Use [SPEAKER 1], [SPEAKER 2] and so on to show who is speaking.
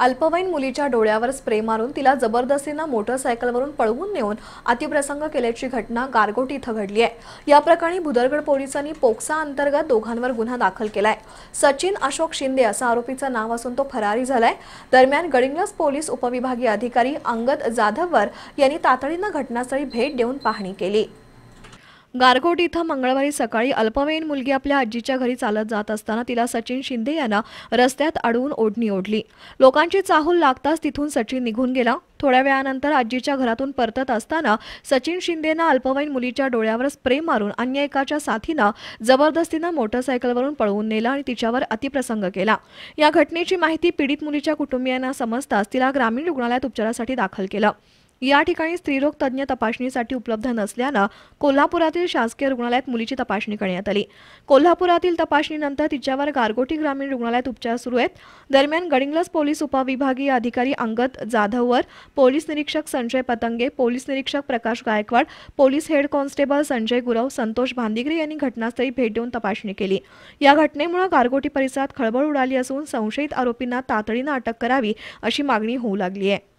[SPEAKER 1] अल्पवयीन मुलीच्या डोळ्यावर स्प्रे मारून तिला जबरदस्तीनं मोटरसायकलवरून पळवून नेऊन अतिप्रसंग केल्याची घटना गारगोट इथं घडली आहे या प्रकरणी भुदरगड पोलिसांनी पोक्सा अंतर्गत दोघांवर गुन्हा दाखल केलाय सचिन अशोक शिंदे असं आरोपीचं नाव असून तो फरारी झालाय दरम्यान गडिंग्लज पोलीस उपविभागीय अधिकारी अंगद जाधववर यांनी तातडीनं घटनास्थळी भेट देऊन पाहणी केली गारगोट इथं मंगळवारी सकाळी अल्पवयीन मुलगी आपल्या आजीच्या घरी चालत जात असताना तिला सचिन शिंदे यांना रस्त्यात अडवून ओढणी ओढली लोकांची चाहूल लागताच तिथून सचिन निघून गेला थोड्या वेळानंतर आजीच्या घरातून परतत असताना सचिन शिंदेनं अल्पवयीन मुलीच्या डोळ्यावर स्प्रे मारून अन्य एकाच्या साथीनं जबरदस्तीनं मोटरसायकलवरून पळवून नेला आणि तिच्यावर अतिप्रसंग केला या घटनेची माहिती पीडित मुलीच्या कुटुंबियांना समजताच तिला ग्रामीण रुग्णालयात उपचारासाठी दाखल केलं या ठिकाणी स्त्रीरोग तज्ज्ञ तपासणीसाठी उपलब्ध नसल्यानं कोल्हापुरातील शासकीय रुग्णालयात मुलीची तपासणी करण्यात आली कोल्हापुरातील तपासणीनंतर तिच्यावर गारगोटी ग्रामीण रुग्णालयात उपचार सुरू आहेत दरम्यान गडिंग्लज पोलीस उपविभागीय अधिकारी अंगद जाधववर पोलीस निरीक्षक संजय पतंगे पोलीस निरीक्षक Prakash Gaikwad police head constable Sanjay Gurav Santosh Bhandigare यांनी घटनास्थळी भेट देऊन तपासणी केली या घटनेमुळे गारगोटी परिसरात खळबळ उडाली असून संशयित आरोपींना तातडीनं अटक करावी अशी मागणी होऊ लागली आहे